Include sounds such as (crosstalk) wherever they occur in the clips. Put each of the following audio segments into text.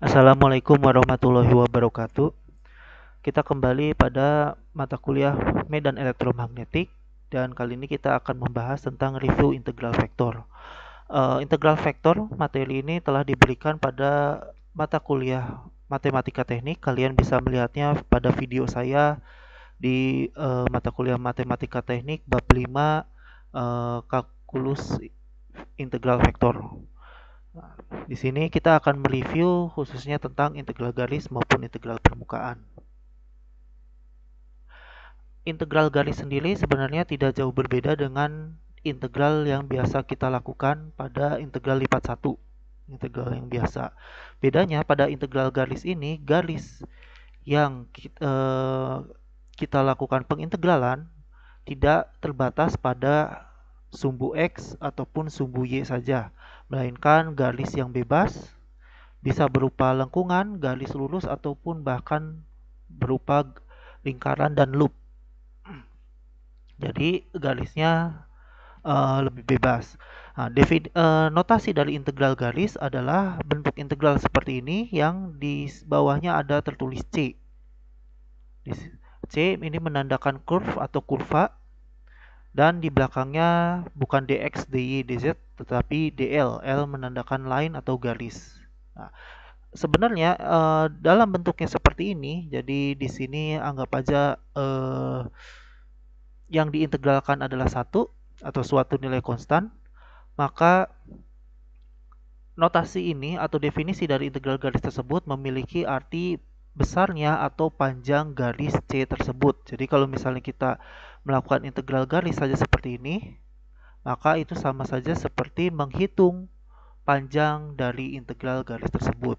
Assalamualaikum warahmatullahi wabarakatuh. Kita kembali pada mata kuliah medan elektromagnetik dan kali ini kita akan membahas tentang review integral vektor. Uh, integral vektor materi ini telah diberikan pada mata kuliah matematika teknik. Kalian bisa melihatnya pada video saya di uh, mata kuliah matematika teknik bab 5 uh, eh, kalkulus integral vektor. Di sini kita akan mereview khususnya tentang integral garis maupun integral permukaan. Integral garis sendiri sebenarnya tidak jauh berbeda dengan integral yang biasa kita lakukan pada integral lipat satu, integral yang biasa. Bedanya pada integral garis ini, garis yang kita, eh, kita lakukan pengintegralan tidak terbatas pada sumbu X ataupun sumbu Y saja, melainkan garis yang bebas, bisa berupa lengkungan, garis lurus, ataupun bahkan berupa lingkaran dan loop. Jadi garisnya uh, lebih bebas. Nah, David, uh, eh, notasi dari integral garis adalah bentuk integral seperti ini yang di bawahnya ada tertulis C. C ini menandakan curve atau kurva dan di belakangnya bukan DX, DY, DZ tetapi DL. L menandakan line atau garis. Nah, sebenarnya eh, dalam bentuknya seperti ini, jadi di sini anggap aja eh, yang diintegralkan adalah satu atau suatu nilai konstan, maka notasi ini atau definisi dari integral garis tersebut memiliki arti besarnya atau panjang garis C tersebut. Jadi kalau misalnya kita melakukan integral garis saja seperti ini, maka itu sama saja seperti menghitung panjang dari integral garis tersebut.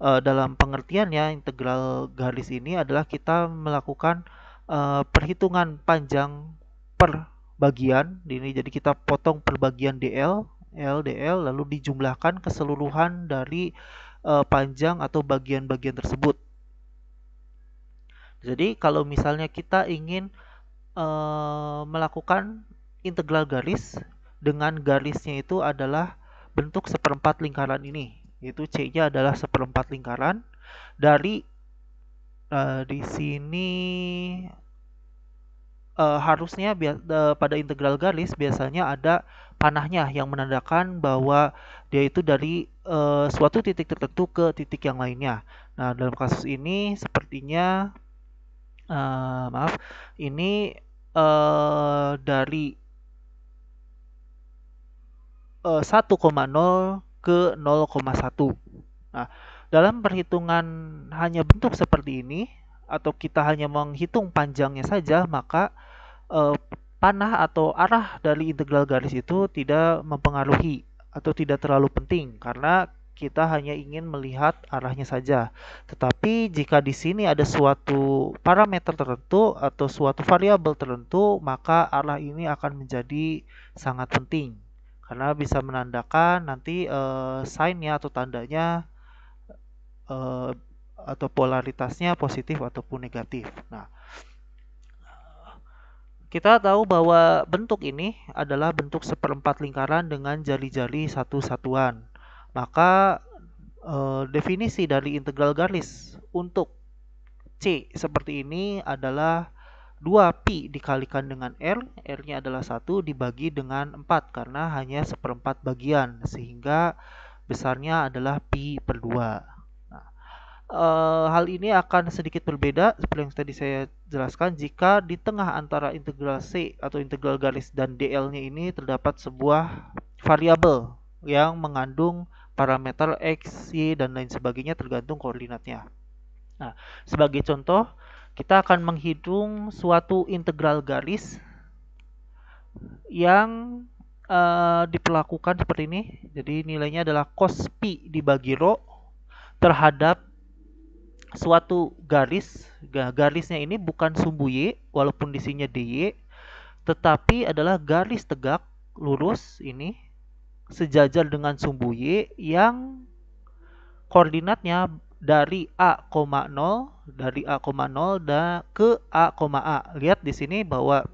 E, dalam pengertiannya, integral garis ini adalah kita melakukan e, perhitungan panjang per bagian. Ini jadi kita potong per bagian DL, LDL, lalu dijumlahkan keseluruhan dari e, panjang atau bagian-bagian tersebut. Jadi kalau misalnya kita ingin uh, melakukan integral garis dengan garisnya itu adalah bentuk seperempat lingkaran ini yaitu C-nya adalah seperempat lingkaran dari uh, di sini uh, harusnya uh, pada integral garis biasanya ada panahnya yang menandakan bahwa dia itu dari uh, suatu titik tertentu ke titik yang lainnya. Nah, dalam kasus ini sepertinya Eh, maaf ini uh, dari uh, eh, 1,0 ke 0,1 nah dalam perhitungan hanya bentuk seperti ini atau kita hanya menghitung panjangnya saja maka uh, panah atau arah dari integral garis itu tidak mempengaruhi atau tidak terlalu penting karena kita hanya ingin melihat arahnya saja. Tetapi jika di sini ada suatu parameter tertentu atau suatu variabel tertentu, maka arah ini akan menjadi sangat penting karena bisa menandakan nanti uh, sign-nya atau tandanya uh, atau polaritasnya positif ataupun negatif. Nah, kita tahu bahwa bentuk ini adalah bentuk seperempat lingkaran dengan jari-jari satu satuan. Maka eh, definisi dari integral garis untuk C seperti ini adalah 2pi dikalikan dengan R, R-nya adalah 1 dibagi dengan 4 karena hanya seperempat bagian sehingga besarnya adalah pi per 2. Nah, eh, hal ini akan sedikit berbeda seperti yang tadi saya jelaskan jika di tengah antara integral C atau integral garis dan DL-nya ini terdapat sebuah variabel yang mengandung parameter X, Y, dan lain sebagainya tergantung koordinatnya. Nah, sebagai contoh, kita akan menghitung suatu integral garis yang uh, diperlakukan seperti ini. Jadi nilainya adalah cos pi dibagi rho terhadap suatu garis. Nah, garisnya ini bukan sumbu y walaupun di sini dy, tetapi adalah garis tegak lurus ini sejajar dengan sumbu Y yang koordinatnya dari a, 0 dari A,0 dan ke A,A. A. Lihat di sini bahwa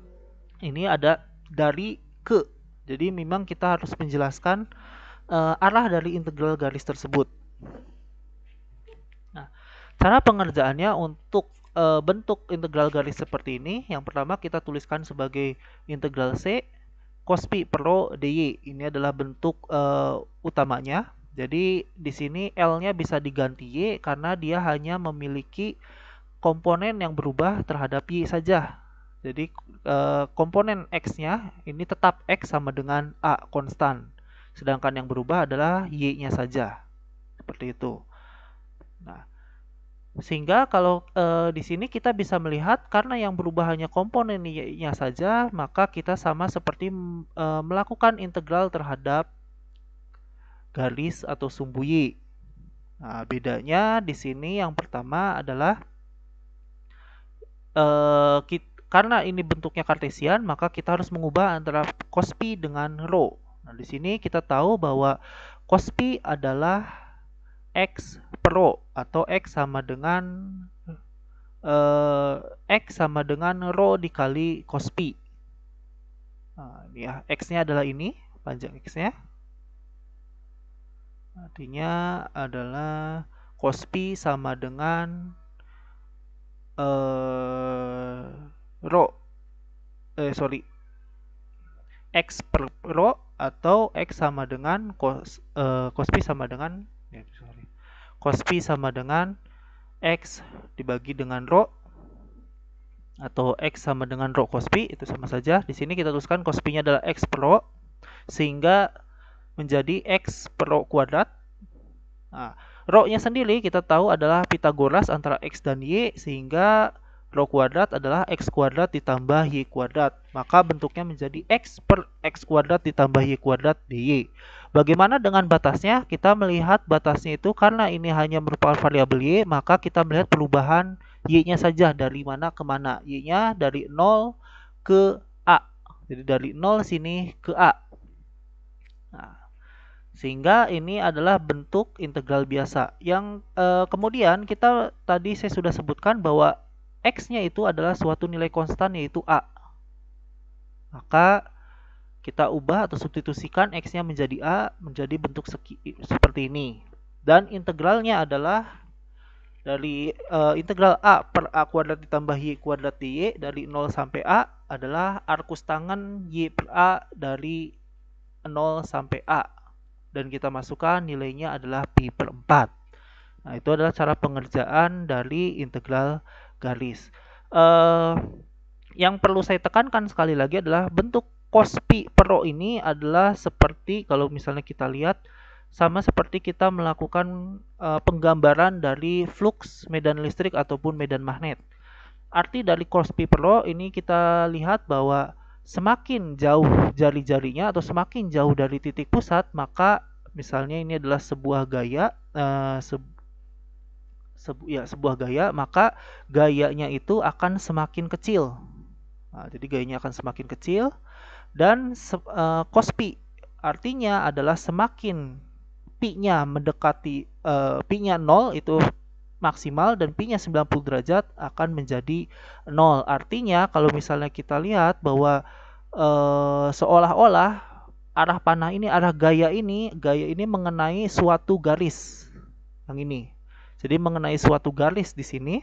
ini ada dari ke. Jadi memang kita harus menjelaskan uh, arah dari integral garis tersebut. Nah, cara pengerjaannya untuk uh, bentuk integral garis seperti ini, yang pertama kita tuliskan sebagai integral C Kospi Pro DY. Ini adalah bentuk uh, utamanya. Jadi di sini L-nya bisa diganti Y karena dia hanya memiliki komponen yang berubah terhadap Y saja. Jadi uh, komponen X-nya ini tetap X sama dengan A konstan. Sedangkan yang berubah adalah Y-nya saja. Seperti itu. Sehingga kalau e, di sini kita bisa melihat karena yang berubah hanya komponennya saja, maka kita sama seperti e, melakukan integral terhadap garis atau sumbu y. Nah, bedanya di sini yang pertama adalah e, eh, kita, karena ini bentuknya kartesian, maka kita harus mengubah antara cos pi dengan rho. Nah, di sini kita tahu bahwa cos pi adalah X pro atau X sama dengan eh, X sama dengan Rho dikali cos P. Nah, ya, X-nya adalah ini, panjang X-nya. Artinya adalah cos P sama dengan eh, Rho. Eh, sorry. X per Rho atau X sama dengan cos, eh, cos P sama dengan cos pi sama dengan X dibagi dengan Rho atau X sama dengan Rho cos pi itu sama saja. Di sini kita tuliskan cos pi nya adalah X per Rho sehingga menjadi X per Rho kuadrat. Nah, Rho-nya sendiri kita tahu adalah Pitagoras antara X dan Y sehingga Rho kuadrat adalah x kuadrat ditambah y kuadrat. Maka bentuknya menjadi x per x kuadrat ditambah y kuadrat dy. Bagaimana dengan batasnya? Kita melihat batasnya itu karena ini hanya merupakan variabel y, maka kita melihat perubahan y-nya saja dari mana ke mana. Y-nya dari 0 ke a. Jadi dari 0 sini ke a. Nah, sehingga ini adalah bentuk integral biasa yang eh, kemudian kita tadi saya sudah sebutkan bahwa X-nya itu adalah suatu nilai konstan yaitu A. Maka kita ubah atau substitusikan X-nya menjadi A menjadi bentuk seki, seperti ini. Dan integralnya adalah dari uh, integral A per A kuadrat ditambah Y kuadrat dy dari 0 sampai A adalah arkus tangan Y per A dari 0 sampai A. Dan kita masukkan nilainya adalah Pi per 4. Nah, itu adalah cara pengerjaan dari integral garis. Uh, yang perlu saya tekankan sekali lagi adalah bentuk Kospi Pro ini adalah seperti kalau misalnya kita lihat sama seperti kita melakukan uh, penggambaran dari flux medan listrik ataupun medan magnet. Arti dari Kospi Pro ini kita lihat bahwa semakin jauh jari-jarinya atau semakin jauh dari titik pusat maka misalnya ini adalah sebuah gaya uh, eh, sebuah sebu ya sebuah gaya maka gayanya itu akan semakin kecil nah, jadi gayanya akan semakin kecil dan se uh, artinya adalah semakin pi-nya mendekati uh, pi-nya 0 itu maksimal dan pi-nya 90 derajat akan menjadi 0 artinya kalau misalnya kita lihat bahwa uh, seolah-olah arah panah ini arah gaya ini gaya ini mengenai suatu garis yang ini jadi mengenai suatu garis di sini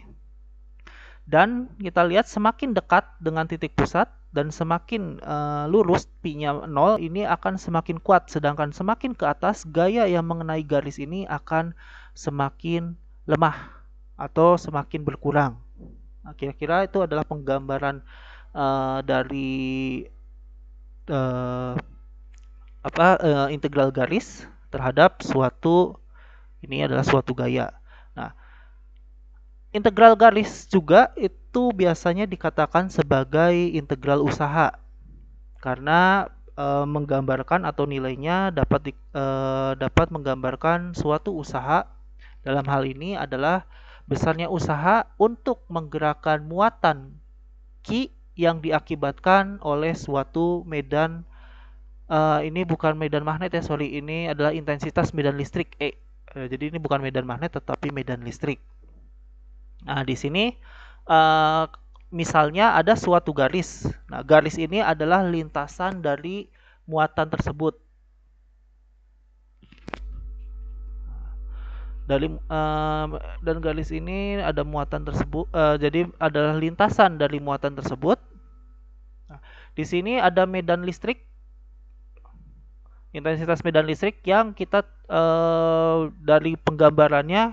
dan kita lihat semakin dekat dengan titik pusat dan semakin uh, lurus pi-nya 0 ini akan semakin kuat sedangkan semakin ke atas gaya yang mengenai garis ini akan semakin lemah atau semakin berkurang. Nah, kira-kira itu adalah penggambaran uh, dari uh, apa uh, integral garis terhadap suatu ini adalah suatu gaya. Integral garis juga itu biasanya dikatakan sebagai integral usaha karena e, menggambarkan atau nilainya dapat di, e, dapat menggambarkan suatu usaha dalam hal ini adalah besarnya usaha untuk menggerakkan muatan ki yang diakibatkan oleh suatu medan uh, ini bukan medan magnet ya sorry ini adalah intensitas medan listrik E jadi ini bukan medan magnet tetapi medan listrik Nah, di sini uh, misalnya ada suatu garis. Nah, garis ini adalah lintasan dari muatan tersebut. Dari uh, dan garis ini ada muatan tersebut, uh, jadi adalah lintasan dari muatan tersebut. Nah, di sini ada medan listrik, intensitas medan listrik yang kita uh, dari penggambarannya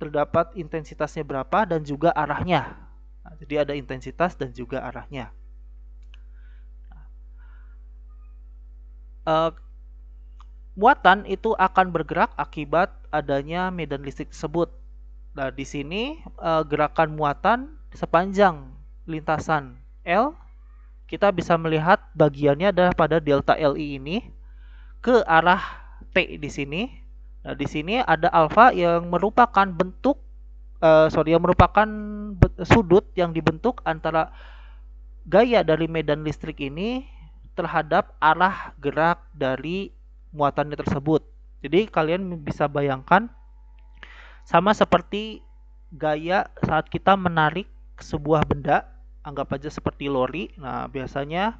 terdapat intensitasnya berapa dan juga arahnya. Nah, jadi ada intensitas dan juga arahnya. Nah, eh, muatan itu akan bergerak akibat adanya medan listrik tersebut. Nah, di sini eh, gerakan muatan sepanjang lintasan L kita bisa melihat bagiannya adalah pada delta LI ini ke arah T di sini Nah, di sini ada alfa yang merupakan bentuk uh, sorry yang merupakan sudut yang dibentuk antara gaya dari medan listrik ini terhadap arah gerak dari muatannya tersebut. Jadi kalian bisa bayangkan sama seperti gaya saat kita menarik sebuah benda, anggap aja seperti lori. Nah, biasanya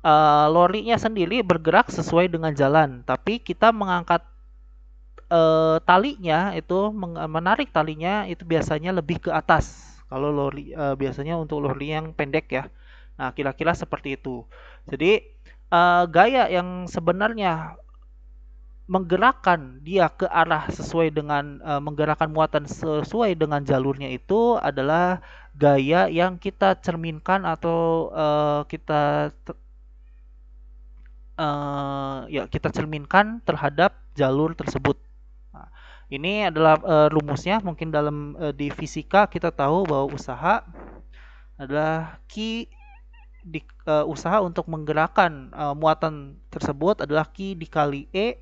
uh, lorinya sendiri bergerak sesuai dengan jalan, tapi kita mengangkat e, talinya itu menarik talinya itu biasanya lebih ke atas kalau lori e, biasanya untuk lori yang pendek ya nah kira-kira seperti itu jadi e, gaya yang sebenarnya menggerakkan dia ke arah sesuai dengan e, menggerakkan muatan sesuai dengan jalurnya itu adalah gaya yang kita cerminkan atau e, kita uh, ya kita cerminkan terhadap jalur tersebut ini adalah uh, rumusnya. Mungkin dalam uh, di fisika kita tahu bahwa usaha adalah Q di, uh, usaha untuk menggerakkan uh, muatan tersebut adalah Q dikali E.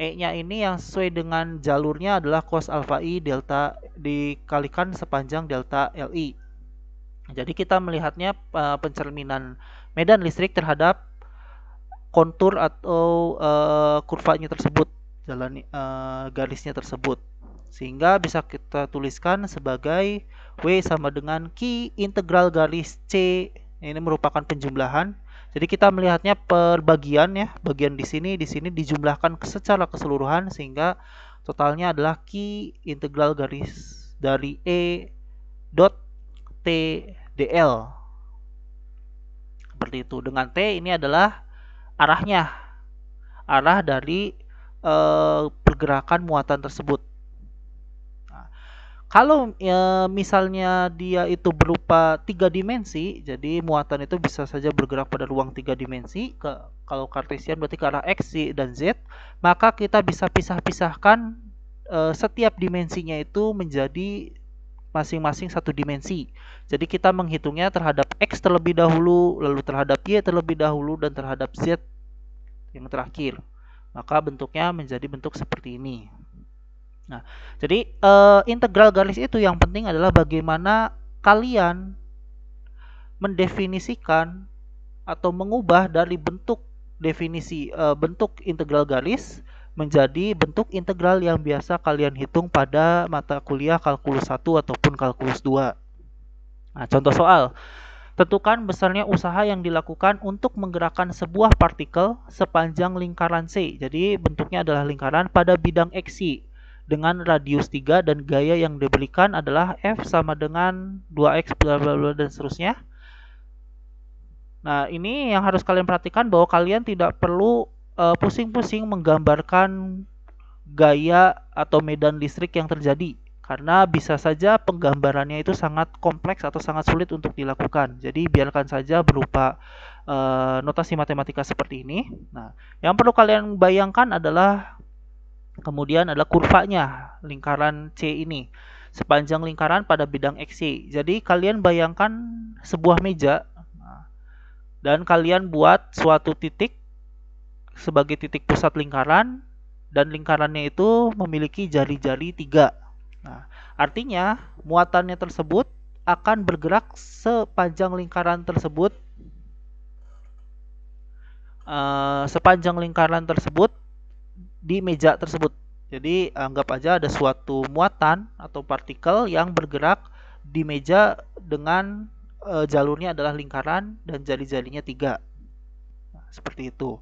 E-nya ini yang sesuai dengan jalurnya adalah cos alpha I delta dikalikan sepanjang delta LI. Jadi kita melihatnya uh, pencerminan medan listrik terhadap kontur atau uh, kurvanya tersebut jalan uh, eh, garisnya tersebut sehingga bisa kita tuliskan sebagai W sama dengan Q integral garis C nah, ini merupakan penjumlahan jadi kita melihatnya per bagian ya bagian di sini di sini dijumlahkan secara keseluruhan sehingga totalnya adalah Q integral garis dari E dot T DL seperti itu dengan T ini adalah arahnya arah dari uh, pergerakan muatan tersebut. Nah, kalau uh, misalnya dia itu berupa tiga dimensi, jadi muatan itu bisa saja bergerak pada ruang tiga dimensi. Ke, kalau kartesian berarti ke arah x, y, dan z, maka kita bisa pisah-pisahkan uh, setiap dimensinya itu menjadi masing-masing satu dimensi. Jadi kita menghitungnya terhadap X terlebih dahulu, lalu terhadap Y terlebih dahulu, dan terhadap Z yang terakhir maka bentuknya menjadi bentuk seperti ini. Nah, jadi e, integral garis itu yang penting adalah bagaimana kalian mendefinisikan atau mengubah dari bentuk definisi e, bentuk integral garis menjadi bentuk integral yang biasa kalian hitung pada mata kuliah kalkulus 1 ataupun kalkulus 2. Nah, contoh soal Tentukan besarnya usaha yang dilakukan untuk menggerakkan sebuah partikel sepanjang lingkaran C. Jadi bentuknya adalah lingkaran pada bidang X -Y dengan radius 3 dan gaya yang diberikan adalah F sama dengan 2X bla bla bla dan seterusnya. Nah, ini yang harus kalian perhatikan bahwa kalian tidak perlu eh, pusing-pusing uh, pusing -pusing menggambarkan gaya atau medan listrik yang terjadi karena bisa saja penggambarannya itu sangat kompleks atau sangat sulit untuk dilakukan. Jadi biarkan saja berupa e, notasi matematika seperti ini. Nah, yang perlu kalian bayangkan adalah kemudian adalah kurvanya lingkaran C ini sepanjang lingkaran pada bidang x XY. Jadi kalian bayangkan sebuah meja nah, dan kalian buat suatu titik sebagai titik pusat lingkaran dan lingkarannya itu memiliki jari-jari tiga Nah, artinya muatannya tersebut akan bergerak sepanjang lingkaran tersebut uh, sepanjang lingkaran tersebut di meja tersebut. Jadi anggap aja ada suatu muatan atau partikel yang bergerak di meja dengan uh, jalurnya adalah lingkaran dan jari-jarinya tiga. Nah, seperti itu.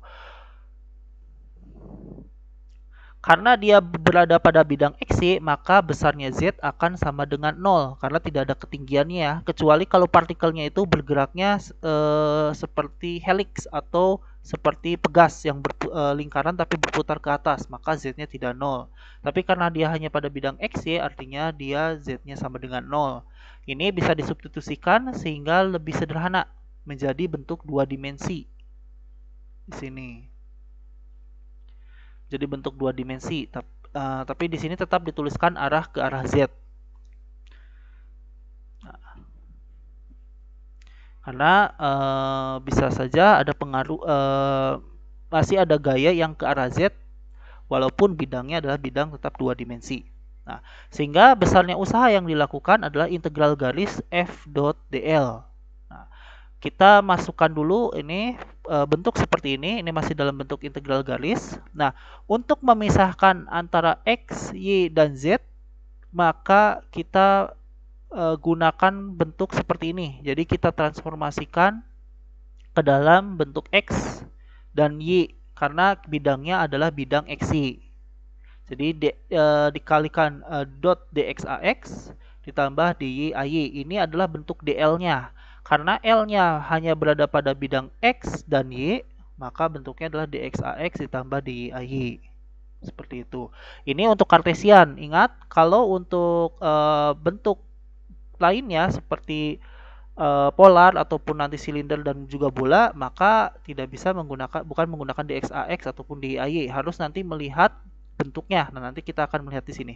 Karena dia berada pada bidang X, maka besarnya Z akan sama dengan 0 karena tidak ada ketinggiannya ya. kecuali kalau partikelnya itu bergeraknya e, seperti helix atau seperti pegas yang ber, e, eh, lingkaran tapi berputar ke atas, maka Z-nya tidak 0. Tapi karena dia hanya pada bidang X, artinya dia Z-nya sama dengan 0. Ini bisa disubstitusikan sehingga lebih sederhana menjadi bentuk dua dimensi. Di sini jadi bentuk dua dimensi eh, tapi, uh, di sini tetap dituliskan arah ke arah z nah. karena eh, bisa saja ada pengaruh eh, masih ada gaya yang ke arah z walaupun bidangnya adalah bidang tetap dua dimensi nah sehingga besarnya usaha yang dilakukan adalah integral garis f dl kita masukkan dulu ini eh, bentuk seperti ini, ini masih dalam bentuk integral garis. Nah, untuk memisahkan antara x, y, dan z, maka kita eh, gunakan bentuk seperti ini. Jadi kita transformasikan ke dalam bentuk x dan y karena bidangnya adalah bidang x y Jadi di, e, dikalikan e, dot ax ditambah dy ay. Ini adalah bentuk dl-nya. Karena L-nya hanya berada pada bidang X dan Y, maka bentuknya adalah dx ax ditambah dy. Seperti itu. Ini untuk kartesian. Ingat, kalau untuk e, bentuk lainnya seperti e, polar ataupun nanti silinder dan juga bola, maka tidak bisa menggunakan bukan menggunakan dx ax ataupun dy. Harus nanti melihat bentuknya. Nah, nanti kita akan melihat di sini.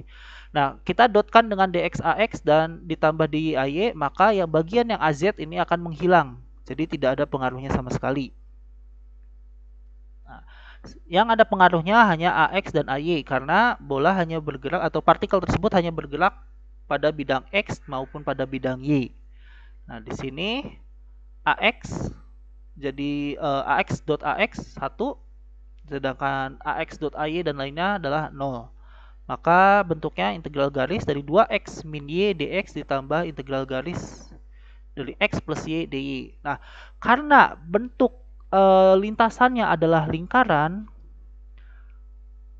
Nah, kita dotkan dengan dx ax dan ditambah di ay maka yang bagian yang AZ ini akan menghilang. Jadi tidak ada pengaruhnya sama sekali. Nah, yang ada pengaruhnya hanya AX dan AY karena bola hanya bergerak atau partikel tersebut hanya bergerak pada bidang X maupun pada bidang Y. Nah, di sini AX jadi uh, AX.AX 1 sedangkan ax.ay dan lainnya adalah 0. Maka bentuknya integral garis dari 2x min y dx ditambah integral garis dari x plus y dy. Nah, karena bentuk e, lintasannya adalah lingkaran,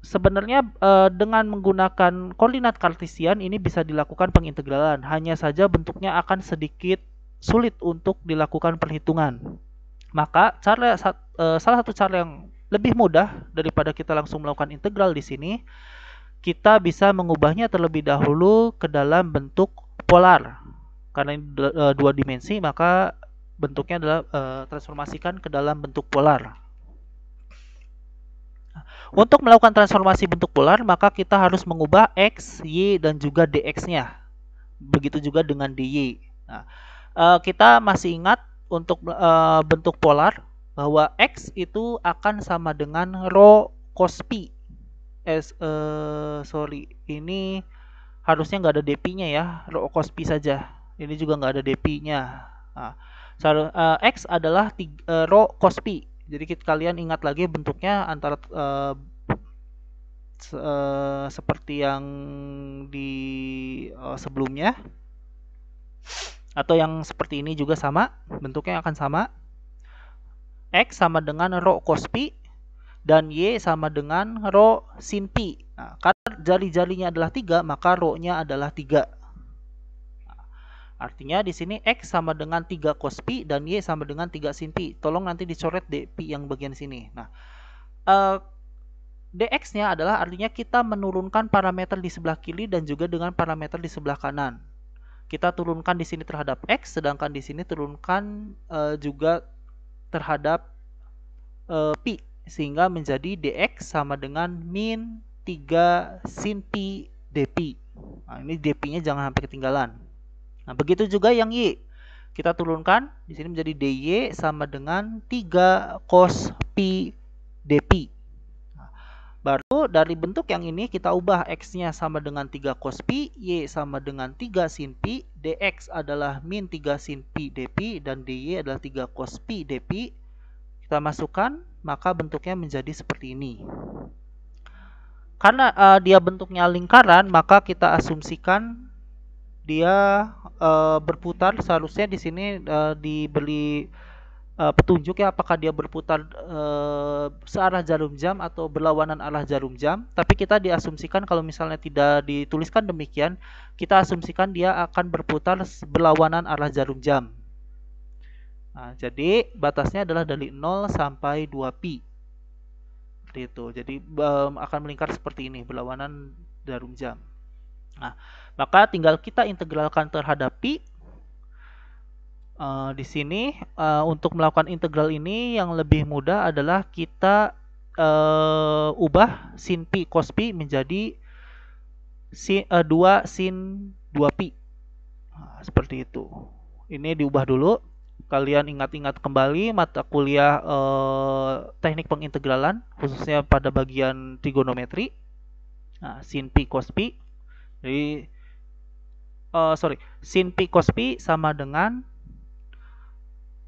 sebenarnya e, dengan menggunakan koordinat kartesian ini bisa dilakukan pengintegralan. Hanya saja bentuknya akan sedikit sulit untuk dilakukan perhitungan. Maka cara e, salah satu cara yang lebih mudah daripada kita langsung melakukan integral di sini, kita bisa mengubahnya terlebih dahulu ke dalam bentuk polar. Karena ini eh, dua dimensi, maka bentuknya adalah e, transformasikan ke dalam bentuk polar. Untuk melakukan transformasi bentuk polar, maka kita harus mengubah x, y, dan juga dx-nya. Begitu juga dengan dy. Nah, e, kita masih ingat untuk e, bentuk polar, bahwa X itu akan sama dengan rho cos P. Eh, sorry, ini harusnya nggak ada dp-nya ya, rho cos P saja. Ini juga nggak ada dp-nya. Nah, so, eh, X adalah tiga, uh, eh, rho cos P. Jadi kita, kalian ingat lagi bentuknya antara uh, se, eh, seperti yang di eh, sebelumnya atau yang seperti ini juga sama bentuknya akan sama X sama dengan rho cos pi dan Y sama dengan rho sin pi Nah, karena jari-jarinya adalah 3, maka rho-nya adalah 3. artinya di sini X sama dengan 3 cos pi dan Y sama dengan 3 sin pi Tolong nanti dicoret dp yang bagian sini. Nah, uh, eh, dx-nya adalah artinya kita menurunkan parameter di sebelah kiri dan juga dengan parameter di sebelah kanan. Kita turunkan di sini terhadap x, sedangkan di sini turunkan uh, juga terhadap e, pi sehingga menjadi dx sama dengan min 3 sin pi dp. Nah, ini dp-nya jangan sampai ketinggalan. Nah, begitu juga yang y. Kita turunkan di sini menjadi dy sama dengan 3 cos pi dp. Baru dari bentuk yang ini kita ubah X-nya sama dengan 3 cos P, Y sama dengan 3 sin P, DX adalah min 3 sin P dP, dan DY adalah 3 cos P dP. Kita masukkan, maka bentuknya menjadi seperti ini. Karena uh, dia bentuknya lingkaran, maka kita asumsikan dia uh, berputar, seharusnya di sini uh, eh, diberi uh, petunjuk ya, apakah dia berputar uh, searah jarum jam atau berlawanan arah jarum jam tapi kita diasumsikan kalau misalnya tidak dituliskan demikian kita asumsikan dia akan berputar berlawanan arah jarum jam nah, jadi batasnya adalah dari 0 sampai 2pi itu jadi um, akan melingkar seperti ini berlawanan jarum jam nah maka tinggal kita integralkan terhadap pi uh, di sini uh, untuk melakukan integral ini yang lebih mudah adalah kita uh, ubah sin pi cos pi menjadi sin, uh, 2 sin 2 pi nah, seperti itu ini diubah dulu kalian ingat-ingat kembali mata kuliah uh, teknik pengintegralan khususnya pada bagian trigonometri nah, sin pi cos pi jadi Uh, sorry sin pi cos pi sama dengan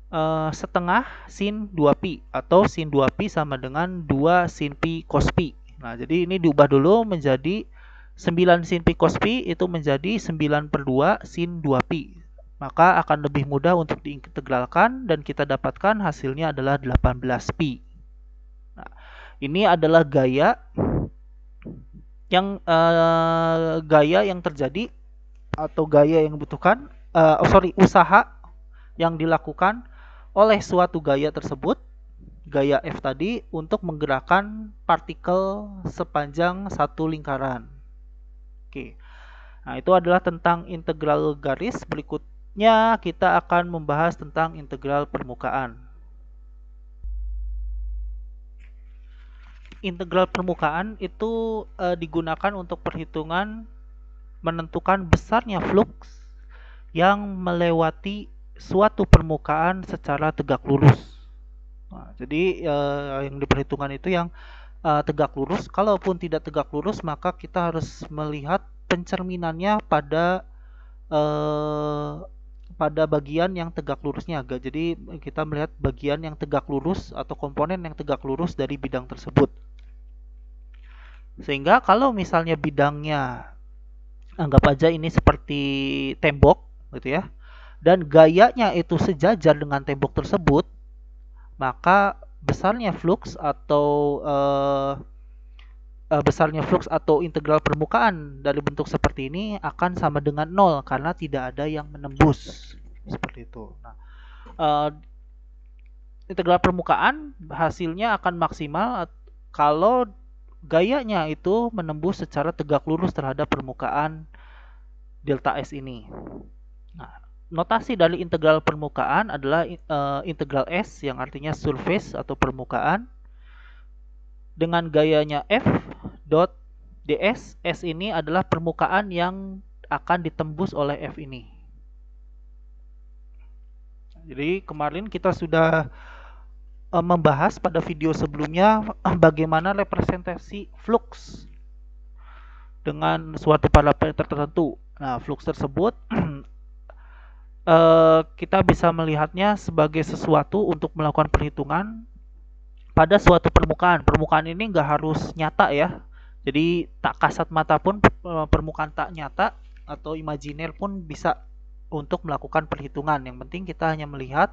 Eh, setengah sin 2 p atau sin 2 p sama dengan 2 sin P cos P. Nah, jadi ini diubah dulu menjadi 9 sin P cos P itu menjadi 9 per 2 sin 2 p Maka akan lebih mudah untuk diintegralkan dan kita dapatkan hasilnya adalah 18 pi. Nah, ini adalah gaya yang uh, gaya yang terjadi atau gaya yang dibutuhkan uh, oh sorry usaha yang dilakukan oleh suatu gaya tersebut, gaya F tadi untuk menggerakkan partikel sepanjang satu lingkaran. Oke. Nah, itu adalah tentang integral garis. Berikutnya kita akan membahas tentang integral permukaan. Integral permukaan itu e, digunakan untuk perhitungan menentukan besarnya flux yang melewati suatu permukaan secara tegak lurus. Nah, jadi eh, yang diperhitungkan itu yang eh, tegak lurus. Kalaupun tidak tegak lurus, maka kita harus melihat pencerminannya pada eh, pada bagian yang tegak lurusnya agak. Jadi kita melihat bagian yang tegak lurus atau komponen yang tegak lurus dari bidang tersebut. Sehingga kalau misalnya bidangnya anggap aja ini seperti tembok gitu ya dan gayanya itu sejajar dengan tembok tersebut, maka besarnya flux atau uh, uh, besarnya flux atau integral permukaan dari bentuk seperti ini akan sama dengan nol karena tidak ada yang menembus seperti itu. Nah, uh, integral permukaan hasilnya akan maksimal kalau gayanya itu menembus secara tegak lurus terhadap permukaan delta S ini. Nah, notasi dari integral permukaan adalah uh, integral S yang artinya surface atau permukaan dengan gayanya F dot ds S ini adalah permukaan yang akan ditembus oleh F ini. Jadi kemarin kita sudah uh, membahas pada video sebelumnya eh, bagaimana representasi flux dengan suatu parameter tertentu. Nah, flux tersebut (clears throat) Eh, kita bisa melihatnya sebagai sesuatu untuk melakukan perhitungan pada suatu permukaan. Permukaan ini nggak harus nyata ya. Jadi tak kasat mata pun eh, permukaan tak nyata atau imajiner pun bisa untuk melakukan perhitungan. Yang penting kita hanya melihat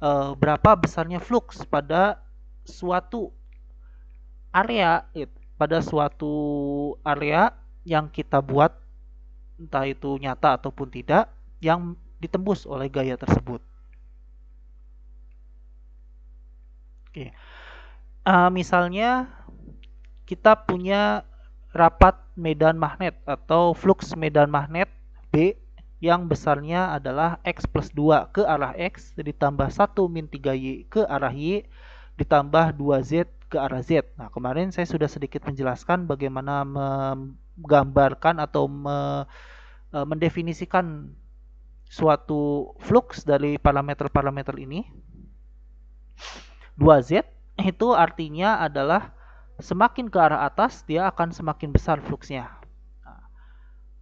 e, berapa besarnya flux pada suatu area, pada suatu area yang kita buat entah itu nyata ataupun tidak, yang ditembus oleh gaya tersebut. Oke. Uh, misalnya kita punya rapat medan magnet atau flux medan magnet B yang besarnya adalah X plus 2 ke arah X ditambah 1 min 3Y ke arah Y ditambah 2Z ke arah Z. Nah, kemarin saya sudah sedikit menjelaskan bagaimana menggambarkan atau me, eh, mendefinisikan suatu flux dari parameter-parameter ini 2z itu artinya adalah semakin ke arah atas dia akan semakin besar fluxnya nah,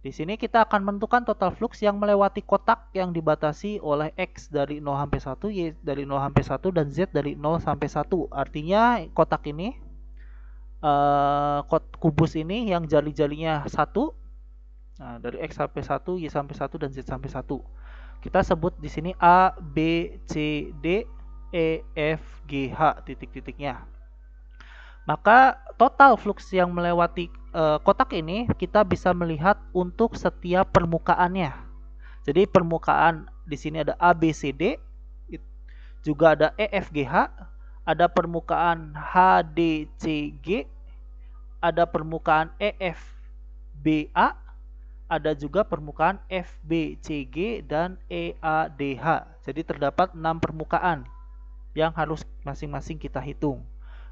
di sini kita akan menentukan total flux yang melewati kotak yang dibatasi oleh X dari 0 sampai 1, Y dari 0 sampai 1, dan Z dari 0 sampai 1. Artinya kotak ini, uh, kubus ini yang jari-jarinya 1, Nah, dari X sampai 1, Y sampai 1 dan Z sampai 1. Kita sebut di sini A, B, C, D, E, F, G, H titik-titiknya. Maka total flux yang melewati e, kotak ini kita bisa melihat untuk setiap permukaannya. Jadi permukaan di sini ada A, B, C, D, juga ada E, F, G, H, ada permukaan H, D, C, G, ada permukaan E, F, B, A, ada juga permukaan FBCG dan EADH. Jadi terdapat 6 permukaan yang harus masing-masing kita hitung.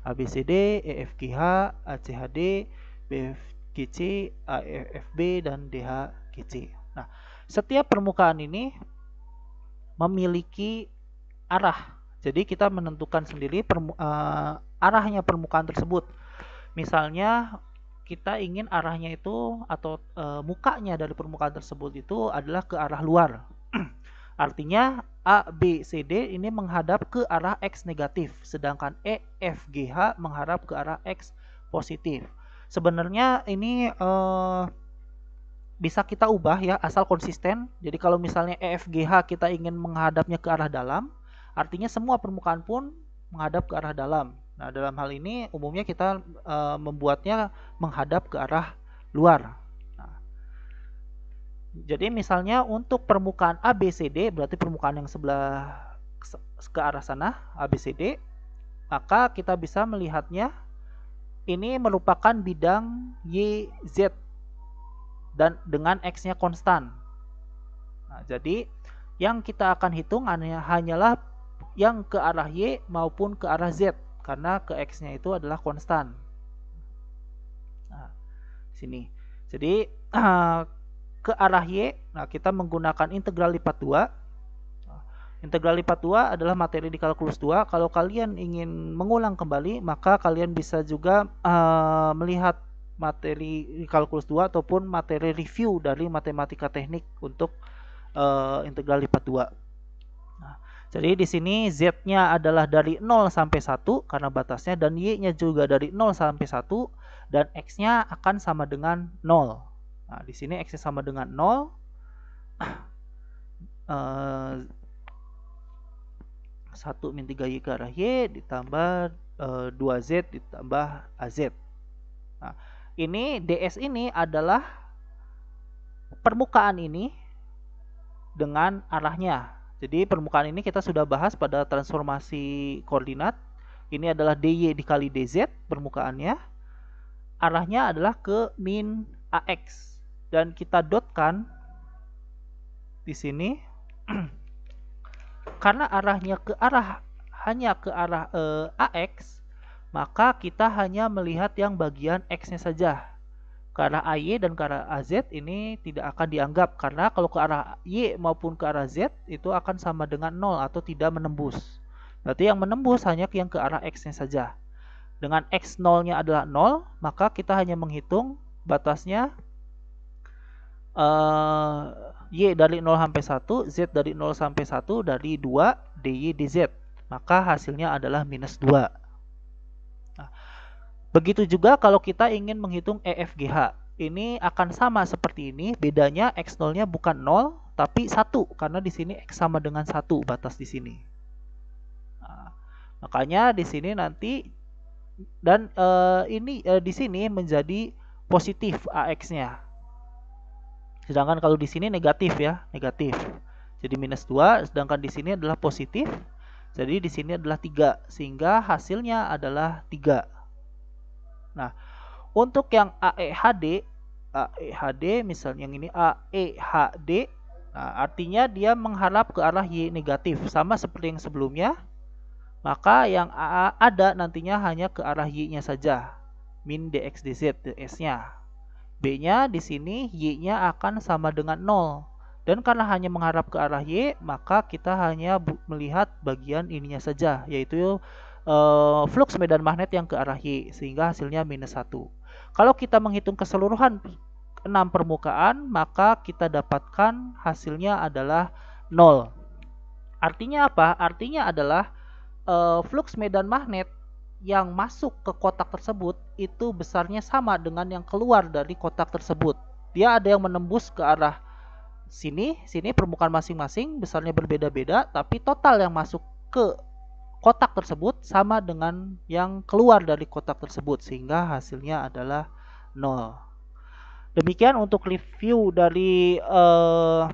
ABCD, EFGH, ACHD, BFGC, AFB dan DHGC. Nah, setiap permukaan ini memiliki arah. Jadi kita menentukan sendiri permu uh, arahnya permukaan tersebut. Misalnya kita ingin arahnya itu atau e, mukanya dari permukaan tersebut itu adalah ke arah luar. (clears throat) Artinya A, B, C, D ini menghadap ke arah X negatif, sedangkan E, F, G, H menghadap ke arah X positif. Sebenarnya ini e, bisa kita ubah ya asal konsisten. Jadi kalau misalnya E, F, G, H kita ingin menghadapnya ke arah dalam, artinya semua permukaan pun menghadap ke arah dalam. Nah, dalam hal ini umumnya kita e, membuatnya menghadap ke arah luar. Nah, jadi misalnya untuk permukaan ABCD berarti permukaan yang sebelah ke arah sana ABCD, maka kita bisa melihatnya ini merupakan bidang YZ dan dengan x-nya konstan. Nah, jadi yang kita akan hitung hanyalah yang ke arah y maupun ke arah z karena ke x-nya itu adalah konstan. Nah, sini. Jadi (clears throat) ke arah y, nah kita menggunakan integral lipat 2. Nah, integral lipat 2 adalah materi di kalkulus 2. Kalau kalian ingin mengulang kembali, maka kalian bisa juga uh, melihat materi di kalkulus 2 ataupun materi review dari matematika teknik untuk uh, integral lipat 2. Jadi di sini Z-nya adalah dari 0 sampai 1 karena batasnya dan Y-nya juga dari 0 sampai 1 dan X-nya akan sama dengan 0. Nah, di sini X-nya sama dengan 0. Uh, 1 min 3Y ke arah Y ditambah uh, eh, 2Z ditambah AZ. Nah, ini DS ini adalah permukaan ini dengan arahnya jadi permukaan ini kita sudah bahas pada transformasi koordinat. Ini adalah dy dikali dz permukaannya. Arahnya adalah ke min ax dan kita dotkan di sini (clears throat) karena arahnya ke arah hanya ke arah e, ax maka kita hanya melihat yang bagian x-nya saja ke arah AY dan ke arah AZ ini tidak akan dianggap karena kalau ke arah Y maupun ke arah Z itu akan sama dengan 0 atau tidak menembus. Berarti yang menembus hanya yang ke arah X-nya saja. Dengan X 0-nya adalah 0, maka kita hanya menghitung batasnya uh, Y dari 0 sampai 1, Z dari 0 sampai 1, dari 2, DY, DZ. Maka hasilnya adalah minus 2. Begitu juga kalau kita ingin menghitung EFGH. Ini akan sama seperti ini, bedanya X0-nya bukan 0, tapi 1, karena di sini X sama dengan 1 batas di sini. Nah, makanya di sini nanti, dan uh, ini uh, di sini menjadi positif AX-nya. Sedangkan kalau di sini negatif ya, negatif. Jadi minus 2, sedangkan di sini adalah positif. Jadi di sini adalah 3, sehingga hasilnya adalah 3. Nah, untuk yang AEHD, AEHD misalnya yang ini AEHD, nah artinya dia mengharap ke arah Y negatif sama seperti yang sebelumnya. Maka yang AA ada nantinya hanya ke arah Y-nya saja. Min dx dz DS-nya. B-nya di sini Y-nya akan sama dengan 0. Dan karena hanya mengharap ke arah Y, maka kita hanya melihat bagian ininya saja, yaitu uh, flux medan magnet yang ke arah Y sehingga hasilnya minus 1. Kalau kita menghitung keseluruhan 6 permukaan maka kita dapatkan hasilnya adalah 0. Artinya apa? Artinya adalah uh, flux medan magnet yang masuk ke kotak tersebut itu besarnya sama dengan yang keluar dari kotak tersebut. Dia ada yang menembus ke arah sini, sini permukaan masing-masing besarnya berbeda-beda, tapi total yang masuk ke kotak tersebut sama dengan yang keluar dari kotak tersebut sehingga hasilnya adalah nol Demikian untuk review dari uh,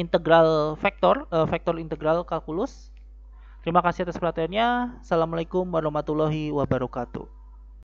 integral vektor, uh, vektor integral kalkulus. Terima kasih atas perhatiannya. Assalamualaikum warahmatullahi wabarakatuh.